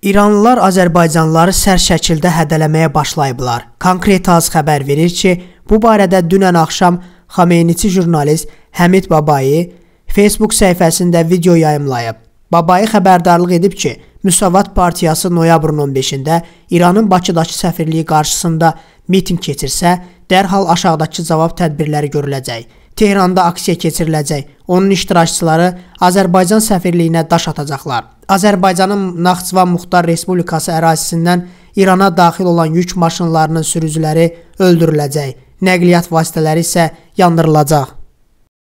İranlılar azərbaycanlıları sərt şəkildə hədələməyə başlayıblar. Konkret az xəbər verir ki, bu barədə dünən axşam Xameyniçi jurnalist Həmid Babayi Facebook səhifəsində video yayımlayıb. Babayi xəbərdarlıq edib ki, Müsavat partiyası noyabrın 15-də İranın Bakıdakı səfirliyi qarşısında mitinq keçirsə, dərhal aşağıdakı cavab tədbirləri görüləcək. Tehranda aksiya keçiriləcək. Onun iştirakçıları Azərbaycan səfirliyinə daş atacaqlar. Azərbaycanın Naxçıvan Muxtar Respublikası ərazisindən İrana daxil olan yük maşınlarının sürücüləri öldürüləcək, nəqliyyat vasitələri isə yandırılacaq.